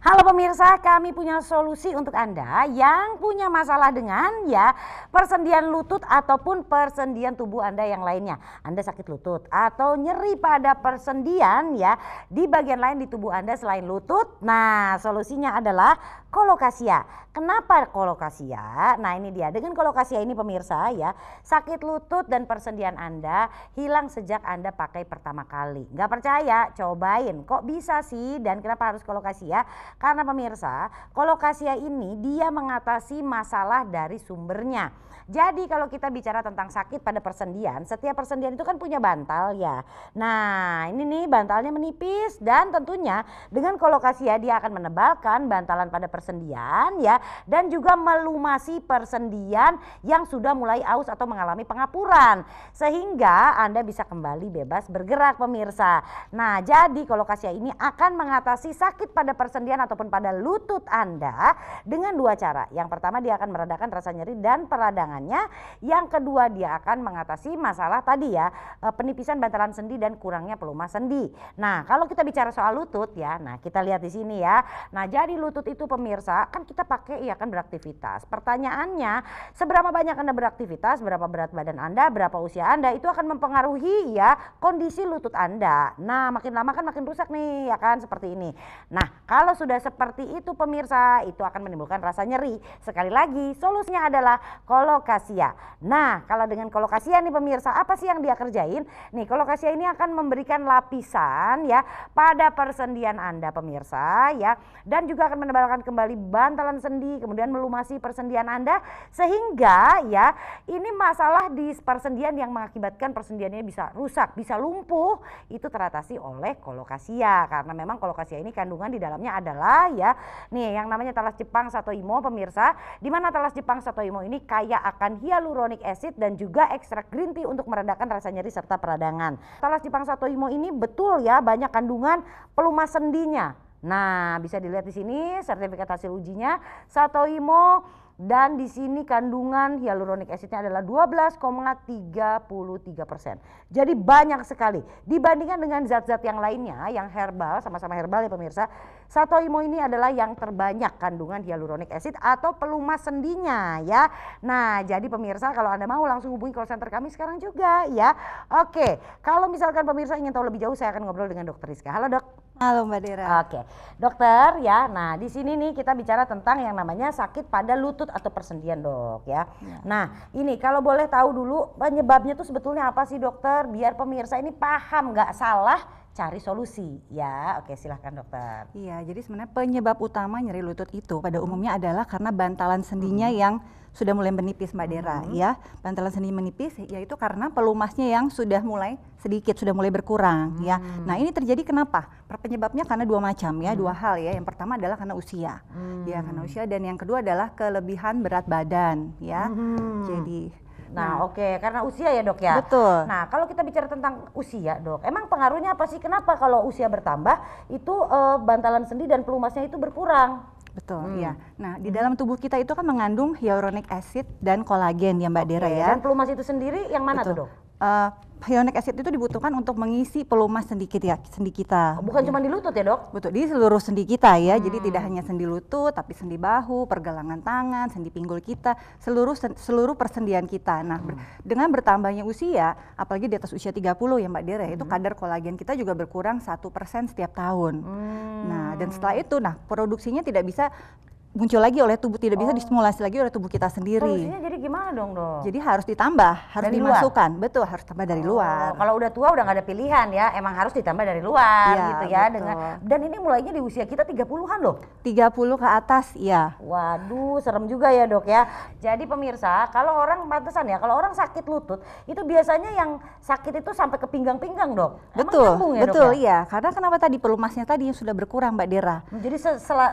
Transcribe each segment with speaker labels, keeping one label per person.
Speaker 1: Halo pemirsa, kami punya solusi untuk Anda yang punya masalah dengan ya persendian lutut ataupun persendian tubuh Anda yang lainnya. Anda sakit lutut atau nyeri pada persendian ya di bagian lain di tubuh Anda selain lutut. Nah, solusinya adalah kolokasia. Kenapa kolokasia? Nah, ini dia. Dengan kolokasia ini pemirsa ya, sakit lutut dan persendian Anda hilang sejak Anda pakai pertama kali. Nggak percaya? Cobain. Kok bisa sih dan kenapa harus kolokasia? Karena pemirsa, kolokasia ini dia mengatasi masalah dari sumbernya. Jadi kalau kita bicara tentang sakit pada persendian, setiap persendian itu kan punya bantal ya. Nah ini nih bantalnya menipis dan tentunya dengan kolokasia dia akan menebalkan bantalan pada persendian ya. Dan juga melumasi persendian yang sudah mulai aus atau mengalami pengapuran. Sehingga Anda bisa kembali bebas bergerak pemirsa. Nah jadi kolokasia ini akan mengatasi sakit pada persendian ataupun pada lutut Anda dengan dua cara. Yang pertama dia akan meredakan rasa nyeri dan peradangannya. Yang kedua dia akan mengatasi masalah tadi ya, eh, penipisan bantalan sendi dan kurangnya pelumas sendi. Nah, kalau kita bicara soal lutut ya, nah kita lihat di sini ya. Nah, jadi lutut itu pemirsa kan kita pakai ya kan beraktivitas. Pertanyaannya, seberapa banyak Anda beraktivitas, berapa berat badan Anda, berapa usia Anda itu akan mempengaruhi ya kondisi lutut Anda. Nah, makin lama kan makin rusak nih ya kan seperti ini. Nah, kalau sudah sudah seperti itu pemirsa, itu akan menimbulkan rasa nyeri. Sekali lagi, solusinya adalah kolokasia. Nah, kalau dengan kolokasia nih pemirsa, apa sih yang dia kerjain? Nih, kolokasia ini akan memberikan lapisan ya pada persendian Anda pemirsa ya dan juga akan menebalkan kembali bantalan sendi, kemudian melumasi persendian Anda sehingga ya ini masalah di persendian yang mengakibatkan persendiannya bisa rusak, bisa lumpuh itu teratasi oleh kolokasia karena memang kolokasia ini kandungan di dalamnya adalah adalah ya nih yang namanya talas Jepang Imo pemirsa di mana talas Jepang Imo ini kaya akan hyaluronic acid dan juga ekstrak green tea untuk meredakan rasa nyeri serta peradangan. Talas Jepang Imo ini betul ya banyak kandungan pelumas sendinya. Nah, bisa dilihat di sini sertifikat hasil ujinya Imo dan di sini kandungan hyaluronic acidnya adalah 12,33%. Jadi banyak sekali dibandingkan dengan zat-zat yang lainnya yang herbal sama-sama herbal ya pemirsa Satoimo ini adalah yang terbanyak kandungan hyaluronic acid atau pelumas sendinya ya. Nah, jadi pemirsa kalau Anda mau langsung hubungi call center kami sekarang juga ya. Oke, kalau misalkan pemirsa ingin tahu lebih jauh saya akan ngobrol dengan dokter Rizka. Halo, Dok. Halo Mbak Dira. Oke, dokter ya. Nah di sini nih kita bicara tentang yang namanya sakit pada lutut atau persendian dok ya. ya. Nah ini kalau boleh tahu dulu penyebabnya tuh sebetulnya apa sih dokter? Biar pemirsa ini paham nggak salah cari solusi ya oke silahkan dokter iya jadi sebenarnya
Speaker 2: penyebab utama nyeri lutut itu pada umumnya adalah karena bantalan sendinya hmm. yang sudah mulai menipis Mbak Dera hmm. ya bantalan sendi menipis yaitu karena pelumasnya yang sudah mulai sedikit sudah mulai berkurang ya. hmm. ya nah ini terjadi kenapa penyebabnya karena dua macam ya hmm. dua hal ya yang pertama adalah karena usia
Speaker 3: hmm. ya karena hmm.
Speaker 2: usia dan yang kedua adalah kelebihan berat badan ya hmm. jadi
Speaker 1: Nah, hmm. oke, okay. karena usia ya, Dok ya. Betul. Nah, kalau kita bicara tentang usia, Dok, emang pengaruhnya apa sih? Kenapa kalau usia bertambah itu uh, bantalan sendi dan pelumasnya itu berkurang? Betul, hmm. ya. Nah, di hmm. dalam tubuh kita itu kan mengandung hyaluronic acid
Speaker 2: dan kolagen ya Mbak okay. Dera ya. Dan pelumas
Speaker 1: itu sendiri yang mana Betul. tuh dok?
Speaker 2: uh, hyonic acid itu dibutuhkan untuk mengisi pelumas sendi kita, ya, sendi kita. Oh, bukan cuma di lutut ya dok? Betul, di seluruh sendi kita ya. Hmm. Jadi tidak hanya sendi lutut, tapi sendi bahu, pergelangan tangan, sendi pinggul kita, seluruh seluruh persendian kita. Nah, hmm. dengan bertambahnya usia, apalagi di atas usia 30 ya Mbak Dere, hmm. itu kadar kolagen kita juga berkurang satu persen setiap tahun. Hmm. Nah, dan setelah itu, nah produksinya tidak bisa muncul lagi oleh tubuh tidak oh. bisa distimulasi lagi oleh tubuh kita sendiri. Solusinya
Speaker 1: jadi gimana dong dok? Jadi
Speaker 2: harus ditambah, harus dari dimasukkan, luar. betul harus tambah dari oh. luar. Kalau
Speaker 1: udah tua udah nggak ada pilihan ya, emang harus ditambah dari luar ya, gitu ya betul. dengan dan ini mulainya di usia kita 30-an loh. 30 ke atas ya. Waduh, serem juga ya dok ya. Jadi pemirsa, kalau orang pantesan ya, kalau orang sakit lutut itu biasanya yang sakit itu sampai ke pinggang-pinggang dok. Betul, ya, betul dok, ya? iya.
Speaker 2: Karena kenapa tadi pelumasnya tadi yang sudah berkurang Mbak Dera.
Speaker 1: Jadi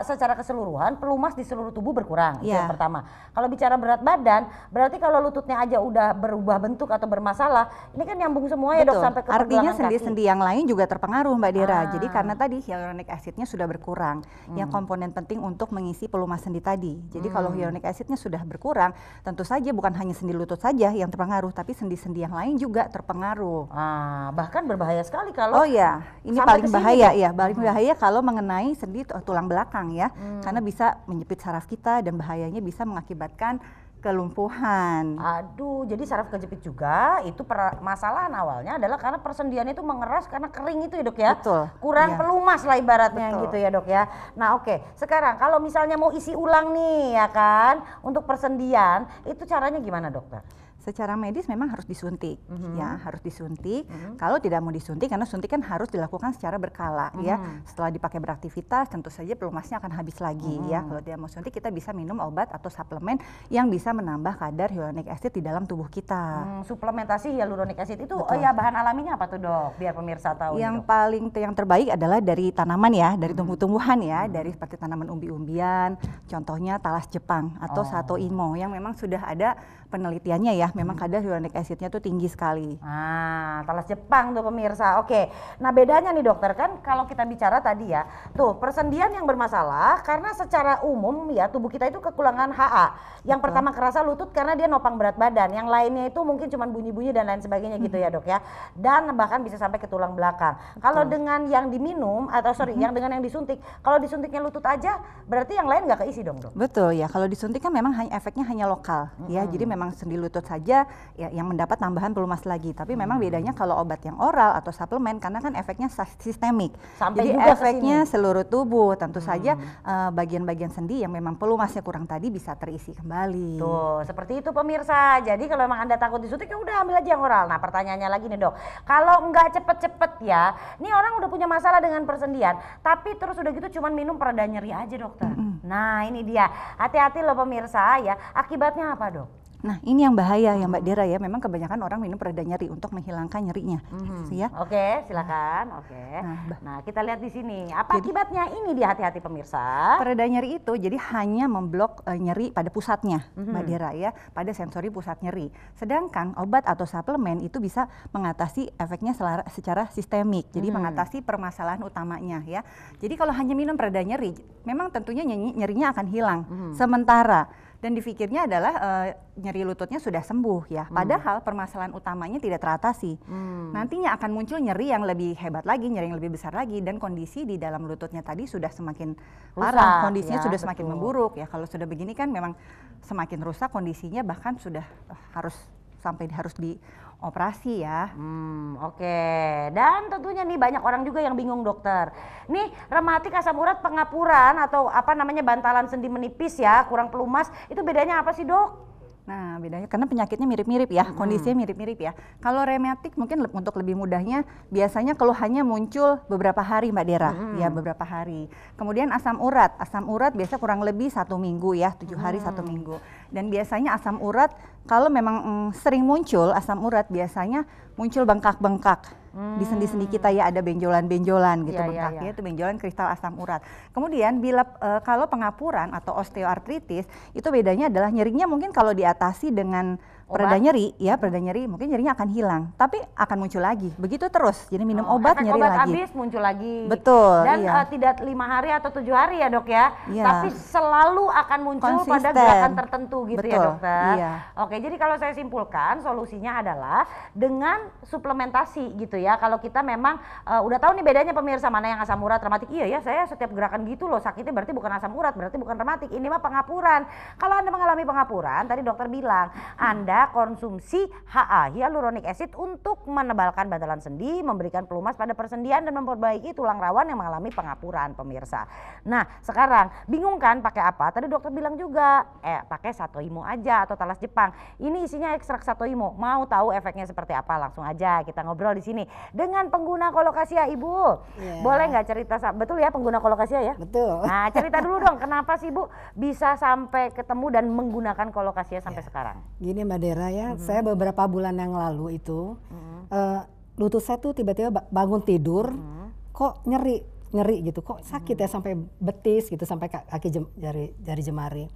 Speaker 1: secara keseluruhan pelumas lemas di seluruh tubuh berkurang. Itu iya. yang pertama. Kalau bicara berat badan, berarti kalau lututnya aja udah berubah bentuk atau bermasalah, ini kan nyambung semua ya dok sampai ke Artinya sendi-sendi yang
Speaker 2: lain juga terpengaruh Mbak Dira. Ah. Jadi karena
Speaker 1: tadi hyaluronic acidnya sudah berkurang, hmm.
Speaker 2: yang komponen penting untuk mengisi pelumas sendi tadi. Jadi hmm. kalau hyaluronic acidnya sudah berkurang, tentu saja bukan hanya sendi lutut saja yang terpengaruh, tapi sendi-sendi yang lain juga terpengaruh. Ah, bahkan
Speaker 1: berbahaya sekali kalau Oh ya, ini paling bahaya ya, paling hmm. bahaya
Speaker 2: kalau mengenai sendi tulang belakang ya, hmm. karena bisa menjepit saraf kita dan bahayanya bisa mengakibatkan kelumpuhan.
Speaker 1: Aduh, jadi saraf kejepit juga itu permasalahan awalnya adalah karena persendian itu mengeras karena kering itu ya dok ya. Betul. Kurang iya. pelumas lah ibaratnya Betul. gitu ya dok ya. Nah oke, sekarang kalau misalnya mau isi ulang nih ya kan untuk persendian itu caranya gimana dokter? secara medis memang harus disuntik mm -hmm. ya harus disuntik mm -hmm. kalau tidak
Speaker 2: mau disuntik karena suntik kan harus dilakukan secara berkala mm -hmm. ya mhm. setelah dipakai beraktivitas tentu saja pelumasnya akan habis lagi mm -hmm. ya mhm. kalau tidak mau suntik kita bisa minum obat atau suplemen yang bisa menambah kadar hyaluronic acid di dalam tubuh kita mm,
Speaker 1: suplementasi hyaluronic acid itu Oh ya bahan alaminya apa tuh dok biar pemirsa tahu yang gitu.
Speaker 2: paling yang terbaik adalah dari tanaman ya dari mm -hmm. tumbuh-tumbuhan ya mm -hmm. dari seperti tanaman umbi-umbian contohnya talas Jepang atau oh. sato imo yang memang sudah ada
Speaker 1: penelitiannya ya memang hmm. kadar hyaluronic acidnya tuh tinggi sekali. Ah, talas Jepang tuh pemirsa. Oke. Nah, bedanya nih dokter kan kalau kita bicara tadi ya, tuh persendian yang bermasalah karena secara umum ya tubuh kita itu kekurangan HA. Yang Betul. pertama kerasa lutut karena dia nopang berat badan, yang lainnya itu mungkin cuma bunyi-bunyi dan lain sebagainya hmm. gitu ya, hmm. Dok ya. Dan bahkan bisa sampai ke tulang belakang. Kalau dengan yang diminum atau sorry, hmm. yang dengan yang disuntik, kalau disuntiknya lutut aja berarti yang lain nggak keisi dong, Dok.
Speaker 2: Betul ya. Kalau disuntik kan memang efeknya hanya lokal ya. hmm. ya. Jadi memang sendi lutut saja saja ya, yang mendapat tambahan pelumas lagi. Tapi hmm. memang bedanya kalau obat yang oral atau suplemen karena kan efeknya sistemik.
Speaker 1: Sampai Jadi efeknya kesini.
Speaker 2: seluruh tubuh. Tentu hmm. saja eh, bagian-bagian uh, sendi yang memang pelumasnya kurang tadi bisa terisi kembali. Tuh, seperti itu
Speaker 1: pemirsa. Jadi kalau memang Anda takut disuntik ya udah ambil aja yang oral. Nah, pertanyaannya lagi nih, Dok. Kalau nggak cepet-cepet ya, ini orang udah punya masalah dengan persendian, tapi terus udah gitu cuman minum pereda nyeri aja, Dokter. -hmm. Nah, ini dia. Hati-hati loh pemirsa ya. Akibatnya apa, Dok?
Speaker 2: Nah, ini yang bahaya ya Mbak Dera ya. Memang kebanyakan orang minum pereda nyeri untuk menghilangkan nyerinya.
Speaker 1: Mm-hmm. Ya. Oke, silakan. Oke. Nah, nah, kita lihat di sini. Apa jadi, akibatnya? Ini di hati-hati
Speaker 2: pemirsa. Pereda nyeri itu jadi hanya memblok uh, nyeri pada pusatnya, mm-hmm. Mbak Dera ya, pada sensori pusat nyeri. Sedangkan obat atau suplemen itu bisa mengatasi efeknya selara, secara sistemik. Jadi mm-hmm. mengatasi permasalahan utamanya ya. Jadi kalau hanya minum pereda nyeri, memang tentunya nyerinya akan hilang mm-hmm. sementara dan dipikirnya adalah uh, nyeri lututnya sudah sembuh ya. Hmm. Padahal hmm. permasalahan utamanya tidak teratasi. Hmm. Nantinya akan muncul nyeri yang lebih hebat lagi, nyeri yang lebih besar lagi dan kondisi di dalam lututnya tadi sudah semakin rusak, parah, kondisinya ya, sudah betul. semakin memburuk ya. Kalau sudah begini kan memang semakin rusak kondisinya bahkan
Speaker 1: sudah eh, harus sampai harus dioperasi ya. Hmm, oke. Okay. Dan tentunya nih banyak orang juga yang bingung dokter. Nih rematik asam urat pengapuran atau apa namanya bantalan sendi menipis ya, kurang pelumas, itu bedanya apa sih dok? Nah,
Speaker 2: bedanya karena penyakitnya mirip-mirip ya, kondisinya mirip-mirip ya. Kalau rematik mungkin le untuk lebih mudahnya biasanya keluhannya muncul beberapa hari Mbak Dera, hmm. ya beberapa hari. Kemudian asam urat, asam urat biasa kurang lebih satu minggu ya, tujuh hmm. hari satu minggu. Dan biasanya asam urat kalau memang mm, sering muncul asam urat biasanya muncul bengkak-bengkak di sendi-sendi kita ya ada benjolan-benjolan gitu iya, ya, bengkaknya ya, ya. itu benjolan kristal asam urat. Kemudian bila e, kalau pengapuran atau osteoartritis itu bedanya adalah nyerinya mungkin kalau diatasi dengan Pereda nyeri, ya pereda nyeri, mungkin nyerinya akan hilang, tapi akan muncul lagi. Begitu terus. Jadi minum oh, obat nyeri obat lagi. habis
Speaker 1: muncul lagi. Betul. Dan iya. uh, tidak lima hari atau tujuh hari ya dok ya. Iya. Tapi selalu akan muncul Konsisten. pada gerakan tertentu gitu ya, Betul. ya dokter. Iya. Oke, jadi kalau saya simpulkan solusinya adalah dengan suplementasi gitu ya. Kalau kita memang uh, udah tahu nih bedanya pemirsa mana yang asam urat, rematik. Iya ya, saya setiap gerakan gitu loh sakitnya berarti bukan asam urat, berarti bukan rematik. Ini mah pengapuran. Kalau Anda mengalami pengapuran, tadi dokter bilang, hmm. Anda konsumsi HA hyaluronic acid untuk menebalkan batalan sendi, memberikan pelumas pada persendian dan memperbaiki tulang rawan yang mengalami pengapuran pemirsa. Nah, sekarang bingung kan pakai apa? Tadi dokter bilang juga, eh pakai satoimo aja atau talas Jepang. Ini isinya ekstrak satoimo. Mau tahu efeknya seperti apa? Langsung aja kita ngobrol di sini dengan pengguna kolokasia Ibu. Yeah. Boleh nggak cerita betul ya pengguna kolokasia ya? Betul. Nah, cerita dulu dong kenapa sih Bu bisa sampai ketemu dan menggunakan kolokasia sampai yeah. sekarang?
Speaker 3: Gini Mbak Dera ya, mm-hmm. saya beberapa bulan yang lalu itu mm-hmm. uh, lutut saya tuh tiba-tiba bangun tidur mm-hmm. kok nyeri nyeri gitu kok sakit ya sampai betis gitu sampai kaki jem, jari jari jemari.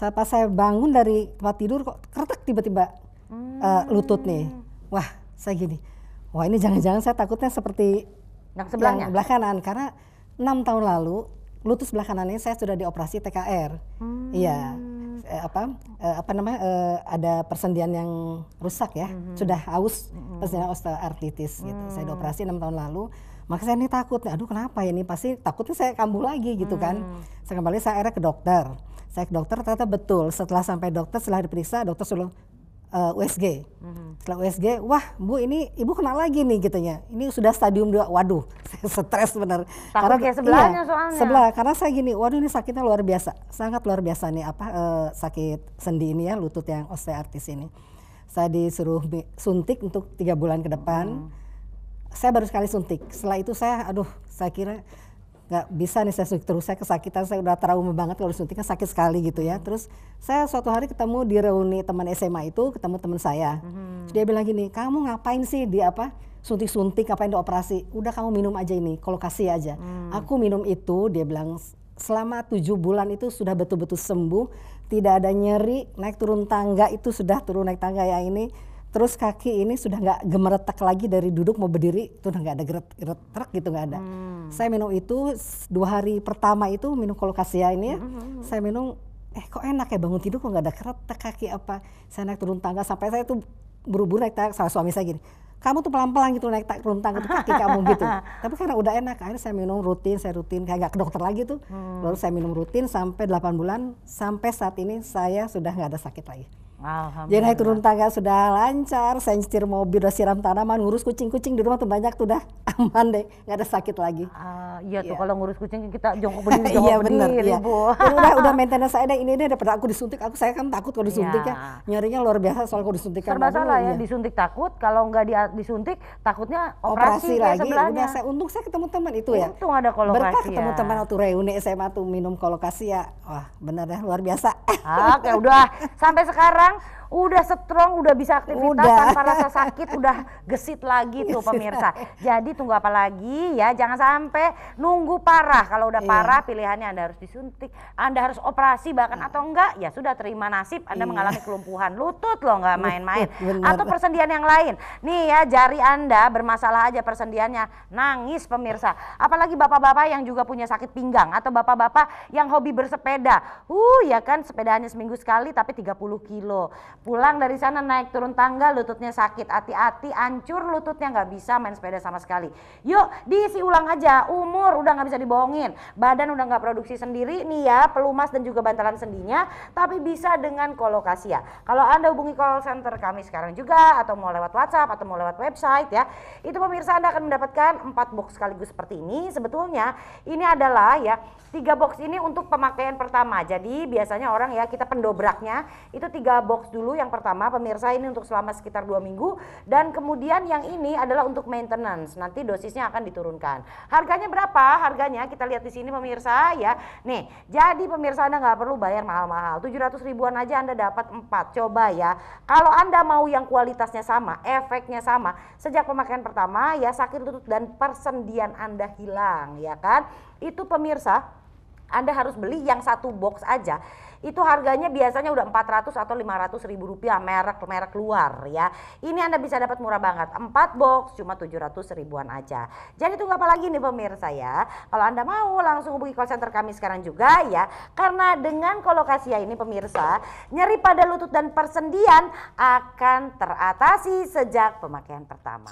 Speaker 3: Hmm. Pas saya bangun dari tempat tidur kok keretak tiba-tiba hmm. uh, lutut nih. Wah, saya gini. Wah, ini jangan-jangan saya takutnya seperti yang Yang sebelah kanan karena enam tahun lalu lutut sebelah kanannya saya sudah dioperasi TKR. Hmm. Iya. Hmm eh, apa eh, apa namanya eh, ada persendian yang rusak ya, mm-hmm. sudah aus mm-hmm. persendian osteoartritis mm-hmm. gitu. Saya hmm. operasi enam tahun lalu, maka saya ini takut, aduh kenapa ya ini pasti takutnya saya kambuh lagi gitu kan. Mm-hmm. Saya kembali saya akhirnya ke dokter, saya ke dokter ternyata betul. Setelah sampai dokter, setelah diperiksa dokter suruh uh, eh, USG. Mm-hmm. Setelah USG, wah Bu ini Ibu kena lagi nih gitu ya. Ini sudah stadium 2. Waduh, saya stres benar. Takut karena sebelahnya iya, soalnya. Sebelah karena saya gini, waduh ini sakitnya luar biasa. Sangat luar biasa nih apa uh, sakit sendi ini ya, lutut yang osteoartis ini. Saya disuruh suntik untuk tiga bulan ke depan. Mm. Saya baru sekali suntik. Setelah itu saya aduh, saya kira nggak bisa nih saya suntik terus saya kesakitan saya udah trauma banget kalau suntiknya sakit sekali gitu ya. -hmm. Terus saya suatu hari ketemu di reuni teman SMA itu ketemu teman saya. -hmm. dia bilang gini, "Kamu ngapain sih di apa? Suntik-suntik ngapain di operasi? Udah kamu minum aja ini, kalau kasih aja." Mm. Aku minum itu dia bilang selama tujuh bulan itu sudah betul-betul sembuh, tidak ada nyeri, naik turun tangga itu sudah turun naik tangga ya ini terus kaki ini sudah nggak gemeretak lagi dari duduk mau berdiri itu udah nggak ada geret geretak gitu nggak ada hmm. saya minum itu dua hari pertama itu minum kolokasia ini ya hmm, hmm, hmm. saya minum eh kok enak ya bangun tidur kok nggak ada keretak kaki apa saya naik turun tangga sampai saya tuh buru-buru naik tangga sama suami saya gini kamu tuh pelan-pelan gitu naik turun tangga tuh kaki kamu gitu tapi karena udah enak akhirnya saya minum rutin saya rutin kayak nggak ke dokter lagi tuh hmm. lalu saya minum rutin sampai 8 bulan sampai saat ini saya sudah nggak ada sakit lagi jadi naik turun tangga sudah lancar, saya nyetir mobil, udah siram tanaman, ngurus kucing-kucing di rumah tuh banyak tuh dah aman deh, nggak ada sakit lagi. Uh, iya tuh iya. kalau
Speaker 1: ngurus kucing kita
Speaker 3: jongkok berdiri, jongkok iya, berdiri, iya. bu. udah, udah maintenance saya deh, ini deh daripada aku disuntik, aku saya kan takut kalau disuntik yeah. ya, nyarinya luar biasa soal kalau disuntik. Serba salah ya, iya. disuntik takut, kalau nggak di, disuntik takutnya operasi, operasi lagi. Udah saya untung saya ketemu teman itu ya. Untung ada kolokasi. Berkah ya. ketemu teman waktu reuni SMA tuh minum kolokasi ya, wah bener deh luar biasa. Oke ah, udah sampai sekarang lang. udah
Speaker 1: strong, udah bisa aktivitas udah. tanpa rasa sakit, udah gesit lagi tuh iya. pemirsa. Jadi tunggu apa lagi ya, jangan sampai nunggu parah. Kalau udah iya. parah pilihannya Anda harus disuntik, Anda harus operasi bahkan atau enggak, ya sudah terima nasib Anda iya. mengalami kelumpuhan lutut loh enggak main-main. Atau persendian yang lain. Nih ya jari Anda bermasalah aja persendiannya, nangis pemirsa. Apalagi bapak-bapak yang juga punya sakit pinggang atau bapak-bapak yang hobi bersepeda. Uh ya kan sepedanya seminggu sekali tapi 30 kilo. Pulang dari sana naik turun tangga lututnya sakit, hati-hati ancur lututnya nggak bisa main sepeda sama sekali. Yuk diisi ulang aja, umur udah nggak bisa dibohongin, badan udah nggak produksi sendiri nih ya pelumas dan juga bantalan sendinya, tapi bisa dengan kolokasi ya. Kalau anda hubungi call center kami sekarang juga atau mau lewat WhatsApp atau mau lewat website ya, itu pemirsa anda akan mendapatkan 4 box sekaligus seperti ini. Sebetulnya ini adalah ya tiga box ini untuk pemakaian pertama. Jadi biasanya orang ya kita pendobraknya itu tiga box dulu yang pertama pemirsa ini untuk selama sekitar dua minggu dan kemudian yang ini adalah untuk maintenance nanti dosisnya akan diturunkan harganya berapa harganya kita lihat di sini pemirsa ya nih jadi pemirsa anda nggak perlu bayar mahal-mahal 700 ribuan aja anda dapat empat coba ya kalau anda mau yang kualitasnya sama efeknya sama sejak pemakaian pertama ya sakit lutut dan persendian anda hilang ya kan itu pemirsa anda harus beli yang satu box aja itu harganya biasanya udah 400 atau 500 ribu rupiah merek merek luar ya ini anda bisa dapat murah banget empat box cuma 700 ribuan aja jadi tunggu apa lagi nih pemirsa ya kalau anda mau langsung hubungi call center kami sekarang juga ya karena dengan kolokasia ini pemirsa nyeri pada lutut dan persendian akan teratasi sejak pemakaian pertama.